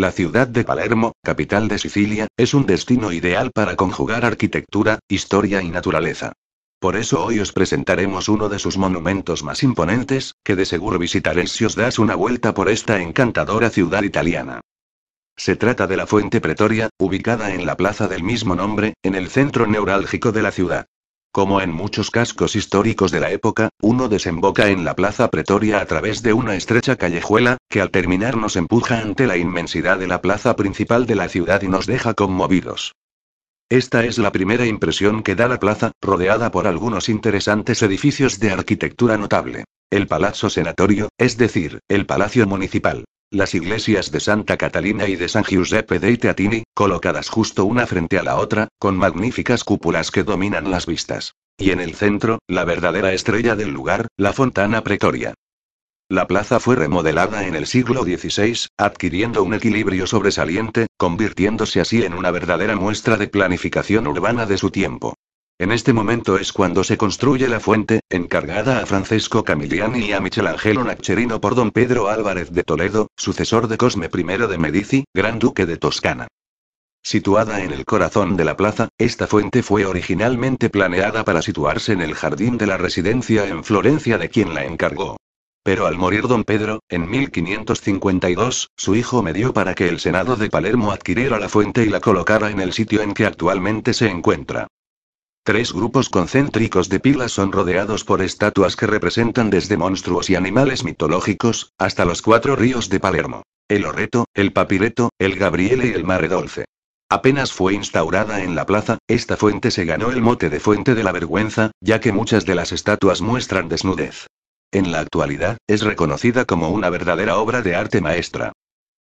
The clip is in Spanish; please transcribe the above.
La ciudad de Palermo, capital de Sicilia, es un destino ideal para conjugar arquitectura, historia y naturaleza. Por eso hoy os presentaremos uno de sus monumentos más imponentes, que de seguro visitaréis si os das una vuelta por esta encantadora ciudad italiana. Se trata de la Fuente Pretoria, ubicada en la plaza del mismo nombre, en el centro neurálgico de la ciudad. Como en muchos cascos históricos de la época, uno desemboca en la plaza pretoria a través de una estrecha callejuela, que al terminar nos empuja ante la inmensidad de la plaza principal de la ciudad y nos deja conmovidos. Esta es la primera impresión que da la plaza, rodeada por algunos interesantes edificios de arquitectura notable. El Palacio Senatorio, es decir, el Palacio Municipal. Las iglesias de Santa Catalina y de San Giuseppe dei Teatini, colocadas justo una frente a la otra, con magníficas cúpulas que dominan las vistas. Y en el centro, la verdadera estrella del lugar, la Fontana Pretoria. La plaza fue remodelada en el siglo XVI, adquiriendo un equilibrio sobresaliente, convirtiéndose así en una verdadera muestra de planificación urbana de su tiempo. En este momento es cuando se construye la fuente, encargada a Francesco Camilliani y a Michelangelo Naccherino por don Pedro Álvarez de Toledo, sucesor de Cosme I de Medici, gran duque de Toscana. Situada en el corazón de la plaza, esta fuente fue originalmente planeada para situarse en el jardín de la residencia en Florencia de quien la encargó. Pero al morir don Pedro, en 1552, su hijo me dio para que el Senado de Palermo adquiriera la fuente y la colocara en el sitio en que actualmente se encuentra. Tres grupos concéntricos de pilas son rodeados por estatuas que representan desde monstruos y animales mitológicos, hasta los cuatro ríos de Palermo. El Orreto, el Papireto, el Gabriel y el Mare Dolce. Apenas fue instaurada en la plaza, esta fuente se ganó el mote de Fuente de la Vergüenza, ya que muchas de las estatuas muestran desnudez. En la actualidad, es reconocida como una verdadera obra de arte maestra.